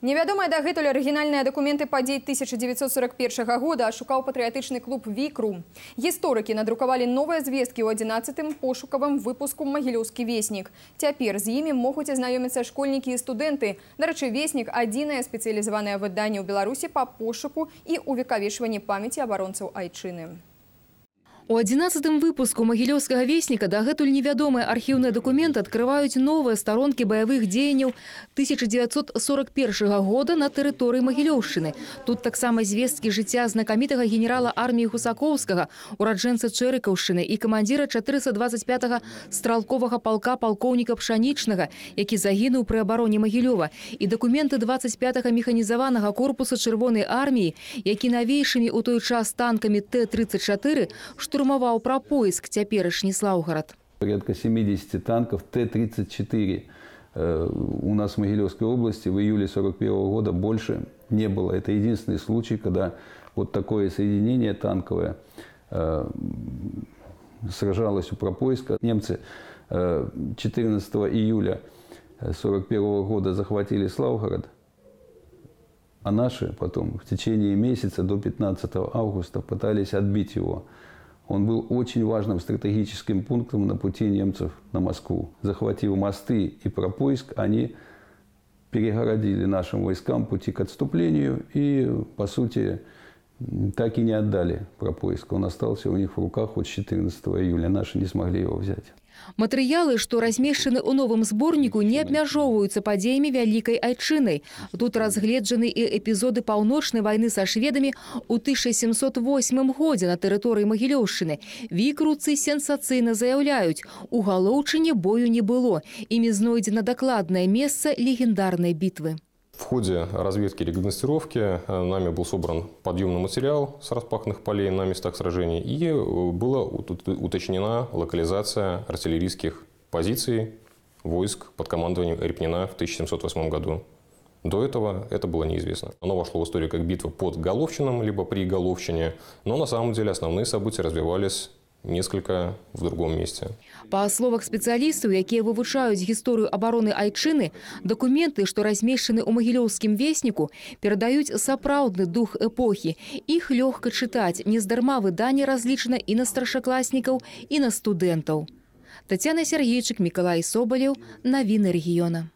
Невядомыя дагэтуль арыгінальныя дакументы падзей 1941 года ашукаў патрыятычны клуб вікру. Гісторыкі надрукавалі новыя звесткі ў 11тым пошукавым выпуску магілёўскі веснік. Цяпер з імі могуць азнаёміцца школьнікі і студэнты. Дарэчы, веснік адзінае спецыялізаванае выданне ў Беларусі па пошуку і ўвекавешванні памяці абаронцаў айчыны. У адзінаццатым выпуску магілёўскага весніка дагэтуль невядомыя архіўныя дакументы адкрываюць новыя старонкі баявых дзеянняў 1941 года на тэрыторыі магілёўшчыны. Тут таксама звесткі жыцця знакамітага генерала арміі гусакоўскага, ураджэнца чэрыкаўшчыны і камандзіра 425 стралковага палка палкоўніка пшанічнага, які загінуў пры абароне магілёва і дакументы 25 механізаванага корпуса чырвонай арміі, які навейшымі ў той час танкамі Т-34, што про поиск цяперашні Славгород. Порядка 70 танков Т-34 э, у нас в Могилевской области в июле 1941 -го года больше не было. Это единственный случай, когда вот такое соединение танковое э, сражалось у пропоиска. Немцы 14 э, июля 1941 -го года захватили Славгород, а наши потом в течение месяца до 15 августа пытались отбить его. Он был очень важным стратегическим пунктом на пути немцев на Москву. Захватив мосты и пропоиск, они перегородили нашим войскам пути к отступлению и, по сути, так и не отдали про пропоиск. Он остался у них в руках вот 14 июля. Наши не смогли его взять. Матэрыялы, што размешчаны ў новым зборніку, не абмяжоўваюцца падзеямі вялікай айчыны. Тут разгледжаны і эпізоды паўночнай вайны са шведамі ў 1708 годзе на тэрыторыі магілёўшчыны. Вікруцы сенсацыйна заяўляюць, у галоўчыне бою не было, імі знойдзена дакладнае месца легендарнай бітвы. В ходе разведки и регностировки э, нами был собран подъемный материал с распаханных полей на местах сражений и э, была уточнена локализация артиллерийских позиций войск под командованием Репнина в 1708 году. До этого это было неизвестно. Оно вошло в историю как битва под Головчином, либо при Головчине, но на самом деле основные события развивались несколько в другом месте. Па словах спецыялістаў, якія вывучаюць гісторыю абароны айчыны, дакументы, што размешчаны ў магілёўскім весніку, перадаюць сапраўдны дух эпохі. Іх лёгка чытаць, нездарма выданне разлічана і на старшеклассников, и на студентов. Татьяна Сергейчык, Миколай Соболев, навіны региона.